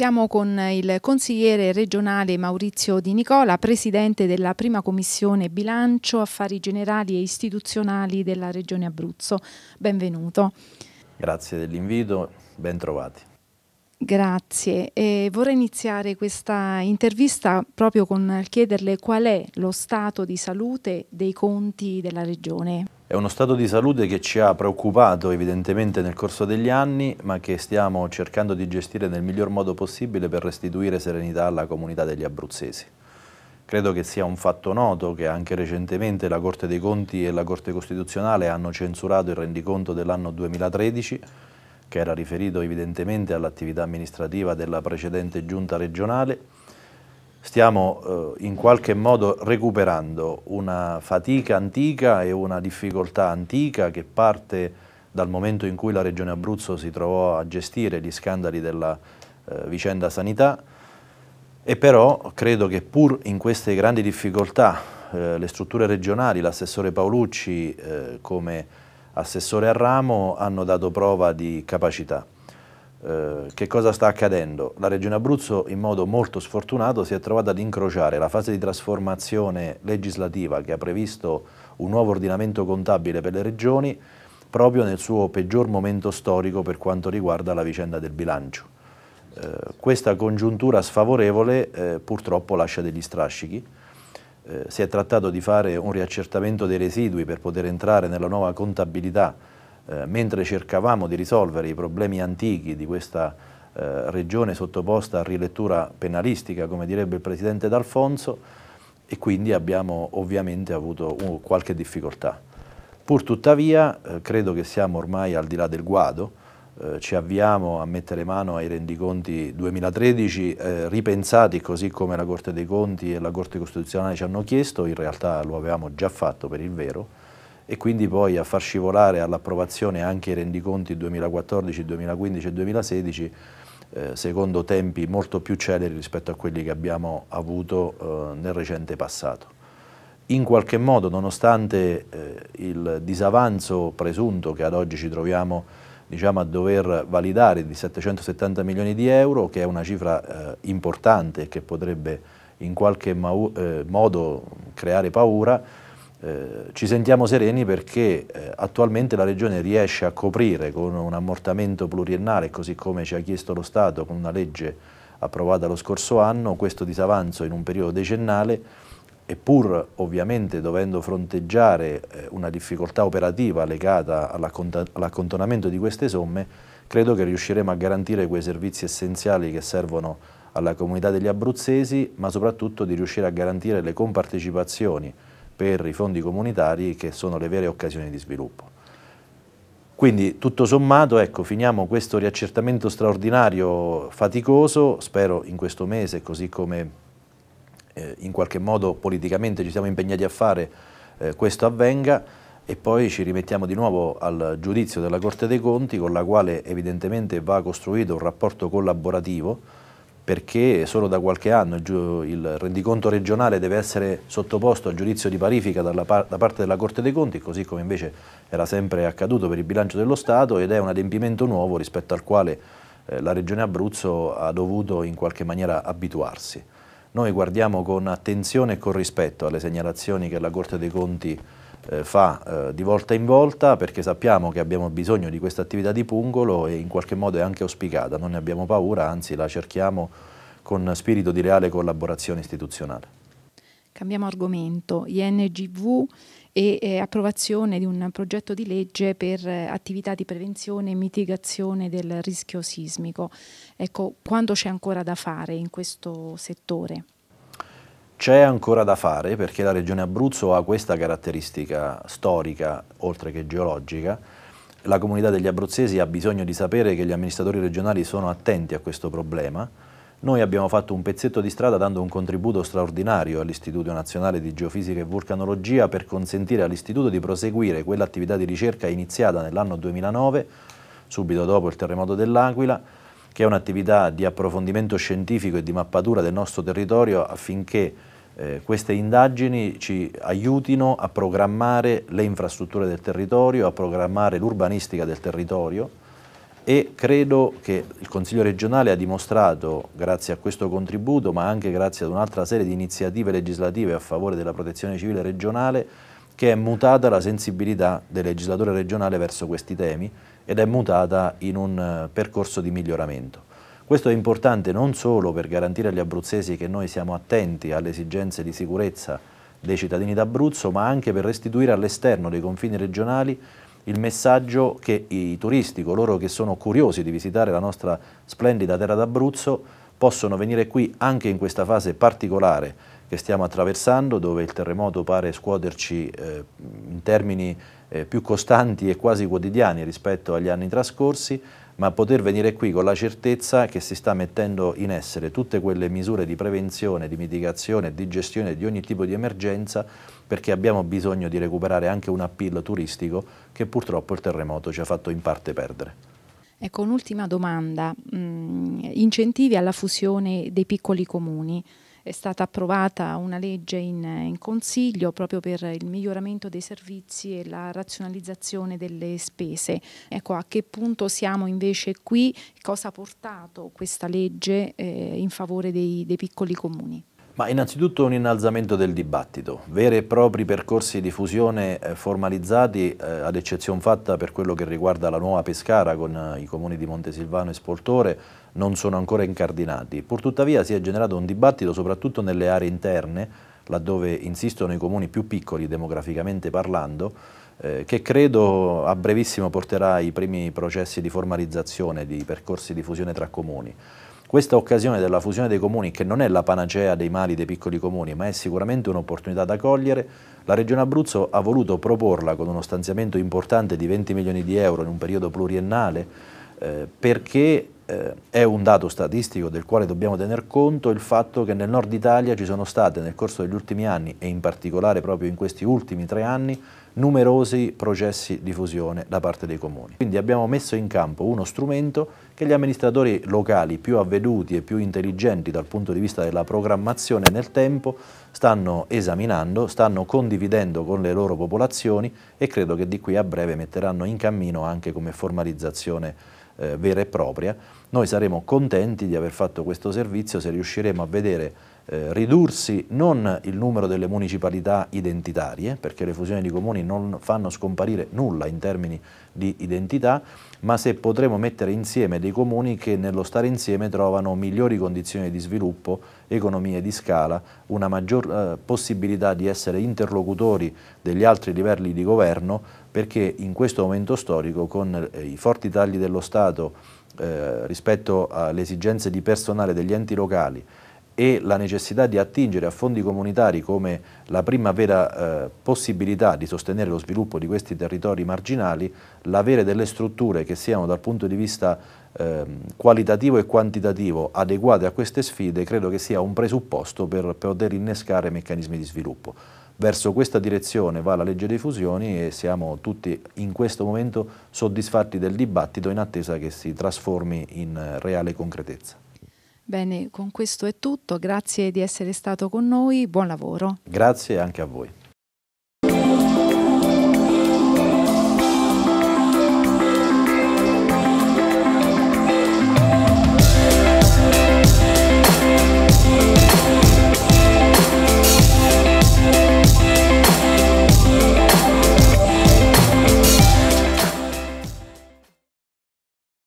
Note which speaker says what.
Speaker 1: Siamo con il consigliere regionale Maurizio Di Nicola, presidente della prima commissione bilancio, affari generali e istituzionali della regione Abruzzo. Benvenuto.
Speaker 2: Grazie dell'invito, ben trovati.
Speaker 1: Grazie. E vorrei iniziare questa intervista proprio con chiederle qual è lo stato di salute dei conti della regione.
Speaker 2: È uno stato di salute che ci ha preoccupato evidentemente nel corso degli anni, ma che stiamo cercando di gestire nel miglior modo possibile per restituire serenità alla comunità degli abruzzesi. Credo che sia un fatto noto che anche recentemente la Corte dei Conti e la Corte Costituzionale hanno censurato il rendiconto dell'anno 2013, che era riferito evidentemente all'attività amministrativa della precedente giunta regionale, stiamo eh, in qualche modo recuperando una fatica antica e una difficoltà antica che parte dal momento in cui la Regione Abruzzo si trovò a gestire gli scandali della eh, vicenda sanità e però credo che pur in queste grandi difficoltà eh, le strutture regionali, l'assessore Paolucci eh, come assessore a ramo hanno dato prova di capacità. Eh, che cosa sta accadendo? La Regione Abruzzo in modo molto sfortunato si è trovata ad incrociare la fase di trasformazione legislativa che ha previsto un nuovo ordinamento contabile per le regioni proprio nel suo peggior momento storico per quanto riguarda la vicenda del bilancio. Eh, questa congiuntura sfavorevole eh, purtroppo lascia degli strascichi. Eh, si è trattato di fare un riaccertamento dei residui per poter entrare nella nuova contabilità eh, mentre cercavamo di risolvere i problemi antichi di questa eh, regione sottoposta a rilettura penalistica, come direbbe il Presidente D'Alfonso, e quindi abbiamo ovviamente avuto uh, qualche difficoltà. Pur tuttavia, eh, credo che siamo ormai al di là del guado, eh, ci avviamo a mettere mano ai rendiconti 2013 eh, ripensati così come la Corte dei Conti e la Corte Costituzionale ci hanno chiesto, in realtà lo avevamo già fatto per il vero, e quindi poi a far scivolare all'approvazione anche i rendiconti 2014, 2015 e 2016 eh, secondo tempi molto più celeri rispetto a quelli che abbiamo avuto eh, nel recente passato. In qualche modo, nonostante eh, il disavanzo presunto che ad oggi ci troviamo diciamo, a dover validare di 770 milioni di euro, che è una cifra eh, importante e che potrebbe in qualche eh, modo creare paura, eh, ci sentiamo sereni perché eh, attualmente la Regione riesce a coprire con un ammortamento pluriennale, così come ci ha chiesto lo Stato con una legge approvata lo scorso anno, questo disavanzo in un periodo decennale eppur ovviamente dovendo fronteggiare eh, una difficoltà operativa legata all'accontonamento di queste somme, credo che riusciremo a garantire quei servizi essenziali che servono alla comunità degli abruzzesi, ma soprattutto di riuscire a garantire le compartecipazioni per i fondi comunitari che sono le vere occasioni di sviluppo. Quindi tutto sommato ecco, finiamo questo riaccertamento straordinario faticoso, spero in questo mese, così come eh, in qualche modo politicamente ci siamo impegnati a fare, eh, questo avvenga e poi ci rimettiamo di nuovo al giudizio della Corte dei Conti con la quale evidentemente va costruito un rapporto collaborativo perché solo da qualche anno il rendiconto regionale deve essere sottoposto a giudizio di parifica da parte della Corte dei Conti, così come invece era sempre accaduto per il bilancio dello Stato ed è un adempimento nuovo rispetto al quale eh, la Regione Abruzzo ha dovuto in qualche maniera abituarsi. Noi guardiamo con attenzione e con rispetto alle segnalazioni che la Corte dei Conti ha eh, fa eh, di volta in volta perché sappiamo che abbiamo bisogno di questa attività di pungolo e in qualche modo è anche auspicata, non ne abbiamo paura, anzi la cerchiamo con spirito di reale collaborazione istituzionale.
Speaker 1: Cambiamo argomento, INGV e eh, approvazione di un progetto di legge per eh, attività di prevenzione e mitigazione del rischio sismico. Ecco, quanto c'è ancora da fare in questo settore?
Speaker 2: C'è ancora da fare perché la regione Abruzzo ha questa caratteristica storica, oltre che geologica. La comunità degli abruzzesi ha bisogno di sapere che gli amministratori regionali sono attenti a questo problema. Noi abbiamo fatto un pezzetto di strada dando un contributo straordinario all'Istituto Nazionale di Geofisica e Vulcanologia per consentire all'Istituto di proseguire quell'attività di ricerca iniziata nell'anno 2009, subito dopo il terremoto dell'Aquila, che è un'attività di approfondimento scientifico e di mappatura del nostro territorio affinché eh, queste indagini ci aiutino a programmare le infrastrutture del territorio, a programmare l'urbanistica del territorio e credo che il Consiglio regionale ha dimostrato, grazie a questo contributo, ma anche grazie ad un'altra serie di iniziative legislative a favore della protezione civile regionale, che è mutata la sensibilità del legislatore regionale verso questi temi ed è mutata in un eh, percorso di miglioramento. Questo è importante non solo per garantire agli abruzzesi che noi siamo attenti alle esigenze di sicurezza dei cittadini d'Abruzzo, ma anche per restituire all'esterno dei confini regionali il messaggio che i turisti, coloro che sono curiosi di visitare la nostra splendida terra d'Abruzzo, possono venire qui anche in questa fase particolare che stiamo attraversando, dove il terremoto pare scuoterci eh, in termini eh, più costanti e quasi quotidiani rispetto agli anni trascorsi, ma poter venire qui con la certezza che si sta mettendo in essere tutte quelle misure di prevenzione, di mitigazione, di gestione di ogni tipo di emergenza perché abbiamo bisogno di recuperare anche un appeal turistico che purtroppo il terremoto ci ha fatto in parte perdere.
Speaker 1: Ecco, un'ultima domanda. Mm, incentivi alla fusione dei piccoli comuni è stata approvata una legge in, in, Consiglio proprio per il miglioramento dei servizi e la razionalizzazione delle spese. Ecco, a che punto siamo invece qui? Cosa ha portato questa legge eh, in favore dei, dei piccoli comuni?
Speaker 2: Ma innanzitutto un innalzamento del dibattito, veri e propri percorsi di fusione eh, formalizzati, eh, ad eccezione fatta per quello che riguarda la nuova Pescara con eh, i comuni di Montesilvano e Spoltore, non sono ancora incardinati. Purtuttavia si è generato un dibattito soprattutto nelle aree interne, laddove insistono i comuni più piccoli demograficamente parlando, eh, che credo a brevissimo porterà i primi processi di formalizzazione di percorsi di fusione tra comuni. Questa occasione della fusione dei comuni, che non è la panacea dei mali dei piccoli comuni, ma è sicuramente un'opportunità da cogliere, la Regione Abruzzo ha voluto proporla con uno stanziamento importante di 20 milioni di euro in un periodo pluriennale eh, perché eh, è un dato statistico del quale dobbiamo tener conto il fatto che nel nord Italia ci sono state nel corso degli ultimi anni e in particolare proprio in questi ultimi tre anni numerosi processi di fusione da parte dei comuni. Quindi abbiamo messo in campo uno strumento che gli amministratori locali più avveduti e più intelligenti dal punto di vista della programmazione nel tempo stanno esaminando, stanno condividendo con le loro popolazioni e credo che di qui a breve metteranno in cammino anche come formalizzazione eh, vera e propria, noi saremo contenti di aver fatto questo servizio se riusciremo a vedere eh, ridursi non il numero delle municipalità identitarie, perché le fusioni di comuni non fanno scomparire nulla in termini di identità, ma se potremo mettere insieme dei comuni che nello stare insieme trovano migliori condizioni di sviluppo, economie di scala, una maggior eh, possibilità di essere interlocutori degli altri livelli di governo, perché in questo momento storico con eh, i forti tagli dello Stato eh, rispetto alle esigenze di personale degli enti locali e la necessità di attingere a fondi comunitari come la prima vera eh, possibilità di sostenere lo sviluppo di questi territori marginali, l'avere delle strutture che siano dal punto di vista eh, qualitativo e quantitativo adeguate a queste sfide credo che sia un presupposto per poter innescare meccanismi di sviluppo. Verso questa direzione va la legge dei fusioni e siamo tutti in questo momento soddisfatti del dibattito in attesa che si trasformi in eh, reale concretezza.
Speaker 1: Bene, con questo è tutto, grazie di essere stato con noi, buon lavoro.
Speaker 2: Grazie anche a voi.